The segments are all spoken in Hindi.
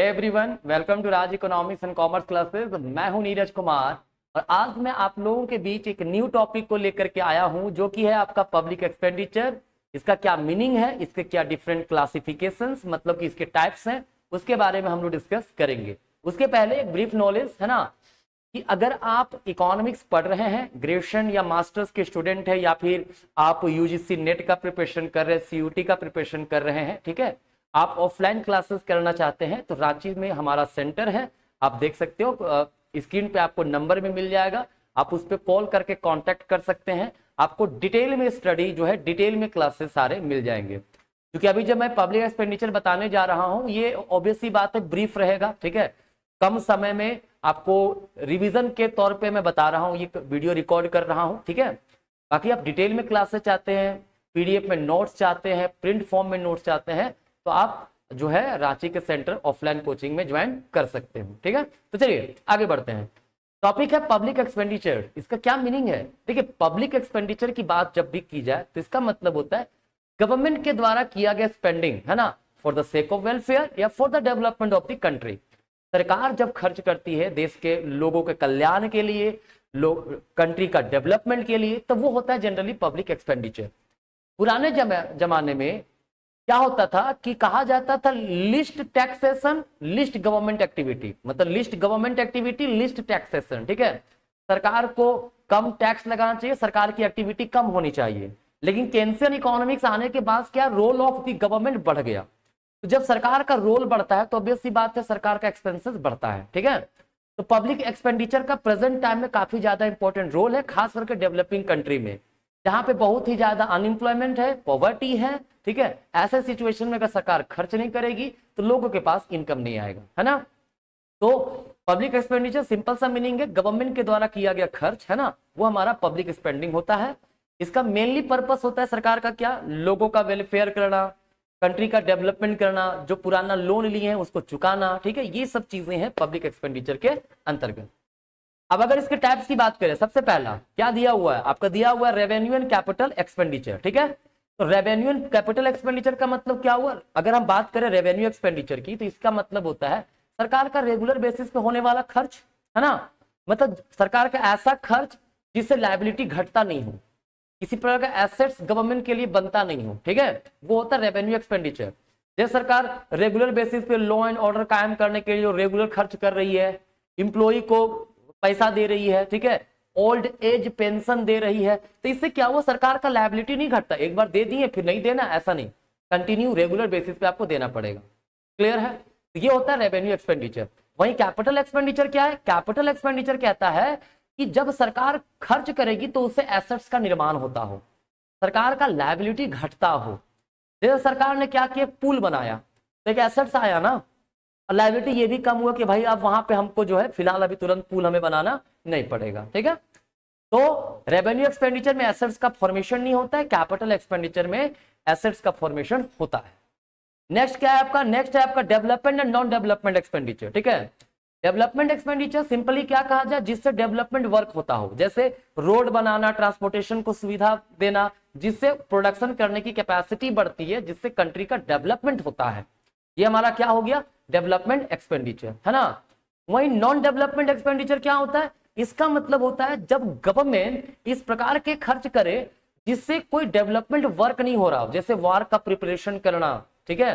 everyone welcome to Raj economics and commerce classes मैं हूं नीरज कुमार और आज मैं आप लोगों के बीच एक न्यू टॉपिक को लेकर के आया हूं जो कि है आपका पब्लिक एक्सपेंडिचर इसका क्या मीनिंग है इसके क्या डिफरेंट क्लासिफिकेशन मतलब कि इसके टाइप्स हैं उसके बारे में हम लोग डिस्कस करेंगे उसके पहले एक ब्रीफ नॉलेज है ना कि अगर आप इकोनॉमिक्स पढ़ रहे हैं ग्रेजुएशन या मास्टर्स के स्टूडेंट है या फिर आप यूजीसी नेट का प्रिपरेशन कर रहे हैं सीयूटी का प्रिपरेशन कर रहे हैं ठीक है आप ऑफलाइन क्लासेस करना चाहते हैं तो रांची में हमारा सेंटर है आप देख सकते हो स्क्रीन पे आपको नंबर भी मिल जाएगा आप उस पर कॉल करके कांटेक्ट कर सकते हैं आपको डिटेल में स्टडी जो है डिटेल में क्लासेस सारे मिल जाएंगे क्योंकि अभी जब मैं पब्लिक एक्सपेंडिचर बताने जा रहा हूँ ये ऑब्वियसली बात है ब्रीफ रहेगा ठीक है कम समय में आपको रिवीजन के तौर पे मैं बता रहा हूँ ये वीडियो रिकॉर्ड कर रहा हूँ ठीक है बाकी आप डिटेल में क्लासेस चाहते हैं पीडीएफ में नोट्स चाहते हैं प्रिंट फॉर्म में नोट्स चाहते हैं तो आप जो है रांची के सेंटर ऑफलाइन कोचिंग में ज्वाइन कर सकते हो ठीक है तो चलिए आगे बढ़ते हैं टॉपिक है पब्लिक एक्सपेंडिचर इसका क्या मीनिंग है देखिए पब्लिक एक्सपेंडिचर की बात जब भी की जाए तो इसका मतलब होता है गवर्नमेंट के द्वारा किया गया स्पेंडिंग है ना for the sake of welfare या for the development of the country सरकार जब खर्च करती है देश के लोगों के कल्याण के लिए लोग कंट्री का डेवलपमेंट के लिए तो वो होता है जनरली पब्लिक एक्सपेंडिचर पुराने जमाने में क्या होता था कि कहा जाता था least taxation least government activity मतलब least government activity least taxation ठीक है सरकार को कम टैक्स लगाना चाहिए सरकार की एक्टिविटी कम होनी चाहिए लेकिन केंसियन इकोनॉमिक्स आने के बाद क्या रोल ऑफ दी गवर्नमेंट बढ़ गया तो जब सरकार का रोल बढ़ता है तो ऑब्वियस बात है सरकार का एक्सपेंसिस बढ़ता है ठीक है तो पब्लिक एक्सपेंडिचर का प्रेजेंट टाइम में काफी ज्यादा इंपॉर्टेंट रोल है खास करके डेवलपिंग कंट्री में जहां पे बहुत ही ज्यादा अनएम्प्लॉयमेंट है पॉवर्टी है ठीक है ऐसे सिचुएशन में अगर सरकार खर्च नहीं करेगी तो लोगों के पास इनकम नहीं आएगा है ना तो पब्लिक एक्सपेंडिचर सिंपल सा मीनिंग है गवर्नमेंट के द्वारा किया गया खर्च है ना वो हमारा पब्लिक स्पेंडिंग होता है इसका मेनली पर्पस होता है सरकार का क्या लोगों का वेलफेयर करना कंट्री का डेवलपमेंट करना जो पुराना लोन लिए हैं उसको चुकाना ठीक है ये सब चीजें हैं पब्लिक एक्सपेंडिचर के अंतर्गत अब अगर इसके टाइप्स की बात करें सबसे पहला क्या दिया हुआ है आपका दिया हुआ है रेवेन्यू एंड कैपिटल एक्सपेंडिचर ठीक है तो रेवेन्यू एंड कैपिटल एक्सपेंडिचर का मतलब क्या हुआ अगर हम बात करें रेवेन्यू एक्सपेंडिचर की तो इसका मतलब होता है सरकार का रेगुलर बेसिस पे होने वाला खर्च है ना मतलब सरकार का ऐसा खर्च जिससे लाइबिलिटी घटता नहीं हो किसी प्रकार का एसेट्स गवर्नमेंट के लिए बनता नहीं हो ठीक है वो होता है रेवेन्यू एक्सपेंडिचर जैसे सरकार रेगुलर बेसिस पे लॉ एंड ऑर्डर कायम करने के लिए रेगुलर खर्च कर रही है इंप्लॉई को पैसा दे रही है ठीक है ओल्ड एज पेंशन दे रही है तो इससे क्या हुआ सरकार का लाइबिलिटी नहीं घटता एक बार दे दिए फिर नहीं देना ऐसा नहीं कंटिन्यू रेगुलर बेसिस पे आपको देना पड़ेगा क्लियर है तो ये होता है रेवेन्यू एक्सपेंडिचर वहीं कैपिटल एक्सपेंडिचर क्या है कैपिटल एक्सपेंडिचर कहता है कि जब सरकार खर्च करेगी तो उससे एसेट्स का निर्माण होता हो सरकार का लाइबिलिटी घटता हो जैसे सरकार ने क्या किया पुल बनाया तो एक एसेट्स आया ना और लाइबिलिटी ये भी कम हुआ कि भाई अब वहां पे हमको जो है फिलहाल अभी तुरंत पुल हमें बनाना नहीं पड़ेगा ठीक है तो रेवेन्यू एक्सपेंडिचर में एसेट्स का फॉर्मेशन नहीं होता है कैपिटल एक्सपेंडिचर में एसेट्स का फॉर्मेशन होता है नेक्स्ट क्या है आपका नेक्स्ट है आपका development and non development expenditure ठीक है डेवलपमेंट एक्सपेंडिचर सिंपली क्या कहा जाए जिससे डेवलपमेंट वर्क होता हो जैसे रोड बनाना ट्रांसपोर्टेशन को सुविधा देना जिससे प्रोडक्शन करने की कैपेसिटी बढ़ती है जिससे कंट्री का डेवलपमेंट होता है ये हमारा क्या हो गया डेवलपमेंट एक्सपेंडिचर है ना वही नॉन डेवलपमेंट एक्सपेंडिचर क्या होता है इसका मतलब होता है जब गवर्नमेंट इस प्रकार के खर्च करे जिससे कोई डेवलपमेंट वर्क नहीं हो रहा हो जैसे वार का प्रिपरेशन करना ठीक है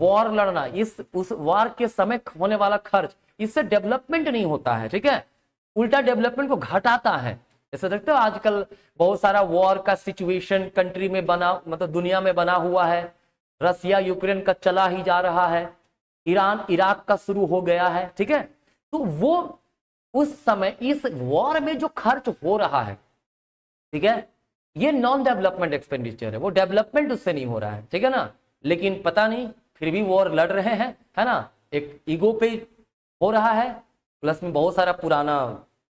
वॉर लड़ना इस उस वार के समय होने वाला खर्च इससे डेवलपमेंट नहीं होता है ठीक है उल्टा डेवलपमेंट को घटाता है जैसे देखते हो आजकल बहुत सारा वॉर का सिचुएशन कंट्री में बना मतलब दुनिया में बना हुआ है रसिया यूक्रेन का चला ही जा रहा है ईरान इराक का शुरू हो गया है ठीक है तो वो उस समय इस वॉर में जो खर्च हो रहा है ठीक है ये नॉन डेवलपमेंट एक्सपेंडिचर है वो डेवलपमेंट उससे नहीं हो रहा है ठीक है ना लेकिन पता नहीं फिर भी वॉर लड़ रहे हैं है ना एक ईगो पे हो रहा है प्लस में बहुत सारा पुराना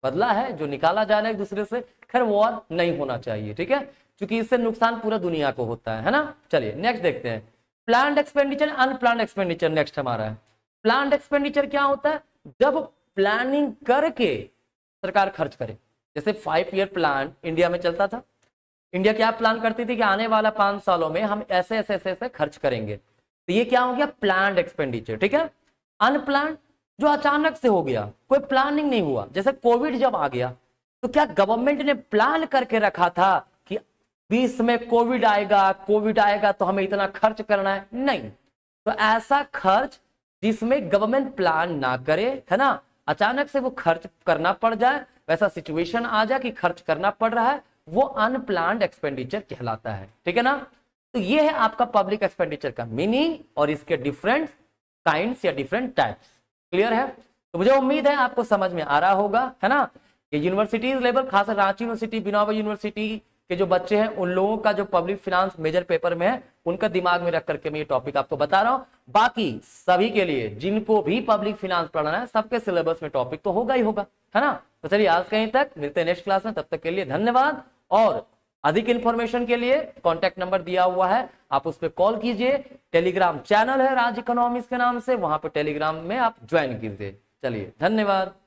बदला है जो निकाला जा रहा है एक दूसरे से खैर वॉर नहीं होना चाहिए ठीक है क्योंकि इससे नुकसान पूरा दुनिया को होता है है ना चलिए नेक्स्ट देखते हैं plan expenditure unplan expenditure next हमारा है प्लान एक्सपेंडिचर क्या होता है जब प्लानिंग करके सरकार खर्च करे जैसे फाइव ईयर प्लान इंडिया में चलता था इंडिया क्या प्लान करती थी कि आने वाला पांच सालों में हम ऐसे ऐसे ऐसे ऐसे खर्च करेंगे तो ये क्या हो गया प्लान एक्सपेंडिचर ठीक है अनप्लान जो अचानक से हो गया कोई प्लानिंग नहीं हुआ जैसे कोविड जब आ गया तो क्या गवर्नमेंट ने प्लान करके रखा था कि बीस में कोविड आएगा कोविड आएगा तो हमें इतना खर्च करना है नहीं तो ऐसा खर्च जिसमें गवर्नमेंट प्लान ना करे है ना अचानक से वो खर्च करना पड़ जाए वैसा सिचुएशन आ जाए कि खर्च करना पड़ रहा है वो अनप्लान एक्सपेंडिचर कहलाता है ठीक है ना तो ये है आपका पब्लिक एक्सपेंडिचर का मीनिंग और इसके डिफरेंट काइंड या डिफरेंट टाइप्स क्लियर है तो मुझे उम्मीद है आपको समझ में आ रहा होगा है ना ये यूनिवर्सिटीज लेवल खासकर रांची यूनिवर्सिटी बिनोवा यूनिवर्सिटी के जो बच्चे हैं उन लोगों का जो पब्लिक फिनांस मेजर पेपर में है उनका दिमाग में रख करके मैं ये टॉपिक आपको बता रहा हूँ बाकी सभी के लिए जिनको भी पब्लिक फिनांस पढ़ना है सबके सिलेबस में टॉपिक तो होगा ही होगा है ना तो चलिए आज कहीं तक मिलते हैं नेक्स्ट क्लास में तब तक के लिए धन्यवाद और अधिक इंफॉर्मेशन के लिए कॉन्टेक्ट नंबर दिया हुआ है आप उस पर कॉल कीजिए टेलीग्राम चैनल है राज इकोनॉमिक्स के नाम से वहां पर टेलीग्राम में आप ज्वाइन कीजिए चलिए धन्यवाद